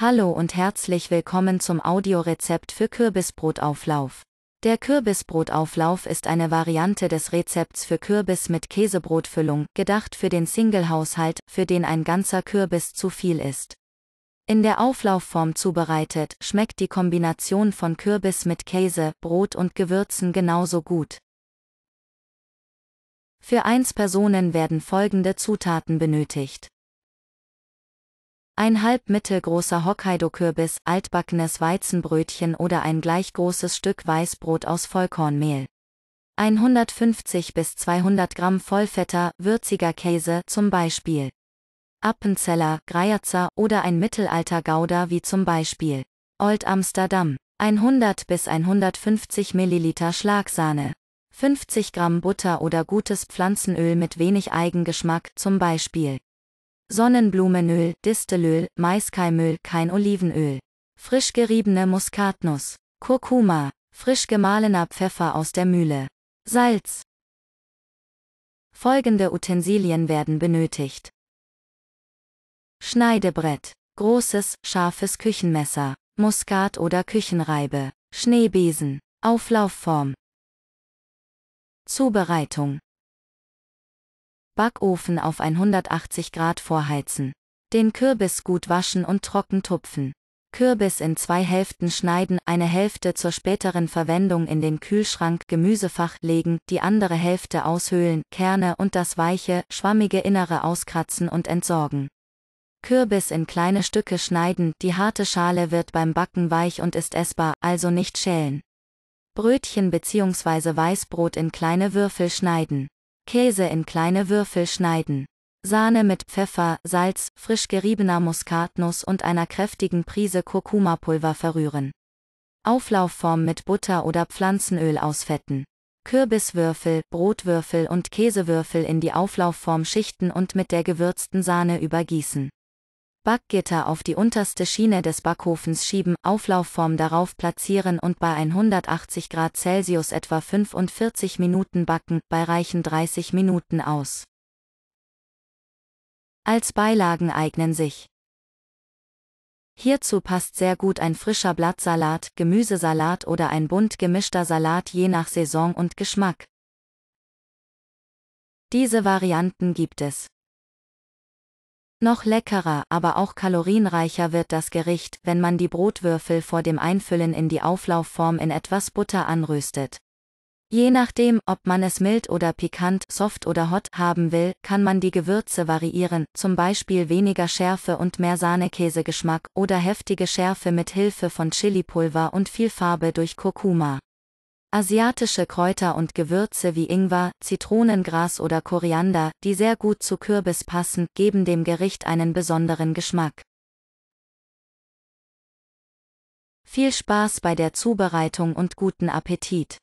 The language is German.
Hallo und herzlich willkommen zum Audiorezept für Kürbisbrotauflauf. Der Kürbisbrotauflauf ist eine Variante des Rezepts für Kürbis mit Käsebrotfüllung, gedacht für den Single-Haushalt, für den ein ganzer Kürbis zu viel ist. In der Auflaufform zubereitet, schmeckt die Kombination von Kürbis mit Käse, Brot und Gewürzen genauso gut. Für 1 Personen werden folgende Zutaten benötigt ein halb mittelgroßer Hokkaido-Kürbis, altbackenes Weizenbrötchen oder ein gleich großes Stück Weißbrot aus Vollkornmehl. 150 bis 200 Gramm vollfetter, würziger Käse zum Beispiel. Appenzeller, Greierzer oder ein Mittelalter-Gouda wie zum Beispiel Old Amsterdam. 100 bis 150 Milliliter Schlagsahne. 50 Gramm Butter oder gutes Pflanzenöl mit wenig Eigengeschmack zum Beispiel Sonnenblumenöl, Distelöl, Maiskeimöl, kein Olivenöl. Frisch geriebene Muskatnuss, Kurkuma, frisch gemahlener Pfeffer aus der Mühle. Salz. Folgende Utensilien werden benötigt. Schneidebrett, großes, scharfes Küchenmesser, Muskat oder Küchenreibe, Schneebesen, Auflaufform. Zubereitung. Backofen auf 180 Grad vorheizen. Den Kürbis gut waschen und trocken tupfen. Kürbis in zwei Hälften schneiden, eine Hälfte zur späteren Verwendung in den Kühlschrank, Gemüsefach legen, die andere Hälfte aushöhlen, Kerne und das weiche, schwammige Innere auskratzen und entsorgen. Kürbis in kleine Stücke schneiden, die harte Schale wird beim Backen weich und ist essbar, also nicht schälen. Brötchen bzw. Weißbrot in kleine Würfel schneiden. Käse in kleine Würfel schneiden. Sahne mit Pfeffer, Salz, frisch geriebener Muskatnuss und einer kräftigen Prise Kurkumapulver verrühren. Auflaufform mit Butter oder Pflanzenöl ausfetten. Kürbiswürfel, Brotwürfel und Käsewürfel in die Auflaufform schichten und mit der gewürzten Sahne übergießen. Backgitter auf die unterste Schiene des Backofens schieben, Auflaufform darauf platzieren und bei 180 Grad Celsius etwa 45 Minuten backen, bei reichen 30 Minuten aus. Als Beilagen eignen sich Hierzu passt sehr gut ein frischer Blattsalat, Gemüsesalat oder ein bunt gemischter Salat je nach Saison und Geschmack. Diese Varianten gibt es. Noch leckerer, aber auch kalorienreicher wird das Gericht, wenn man die Brotwürfel vor dem Einfüllen in die Auflaufform in etwas Butter anröstet. Je nachdem, ob man es mild oder pikant, soft oder hot haben will, kann man die Gewürze variieren, zum Beispiel weniger Schärfe und mehr Sahnekäsegeschmack oder heftige Schärfe mit Hilfe von Chilipulver und viel Farbe durch Kurkuma. Asiatische Kräuter und Gewürze wie Ingwer, Zitronengras oder Koriander, die sehr gut zu Kürbis passen, geben dem Gericht einen besonderen Geschmack. Viel Spaß bei der Zubereitung und guten Appetit!